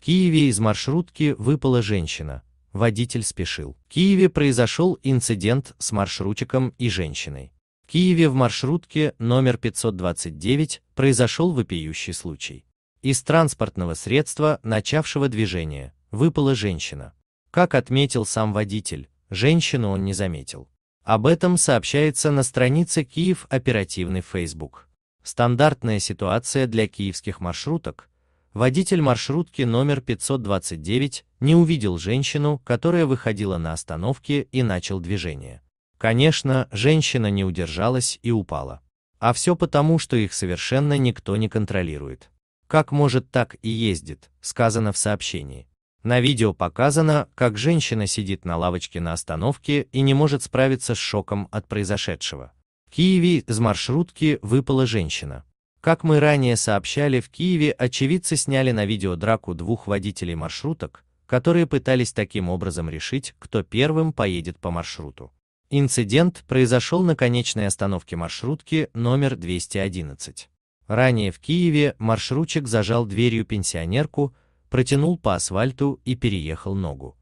В Киеве из маршрутки выпала женщина. Водитель спешил. В Киеве произошел инцидент с маршрутчиком и женщиной. В Киеве в маршрутке номер 529 произошел вопиющий случай. Из транспортного средства, начавшего движение, выпала женщина. Как отметил сам водитель, женщину он не заметил. Об этом сообщается на странице Киев оперативный Facebook. Стандартная ситуация для киевских маршруток, водитель маршрутки номер 529 не увидел женщину, которая выходила на остановке и начал движение. Конечно, женщина не удержалась и упала. А все потому, что их совершенно никто не контролирует. Как может так и ездит, сказано в сообщении. На видео показано, как женщина сидит на лавочке на остановке и не может справиться с шоком от произошедшего. В Киеве из маршрутки выпала женщина, как мы ранее сообщали, в Киеве очевидцы сняли на видео драку двух водителей маршруток, которые пытались таким образом решить, кто первым поедет по маршруту. Инцидент произошел на конечной остановке маршрутки номер 211. Ранее в Киеве маршрутчик зажал дверью пенсионерку, протянул по асфальту и переехал ногу.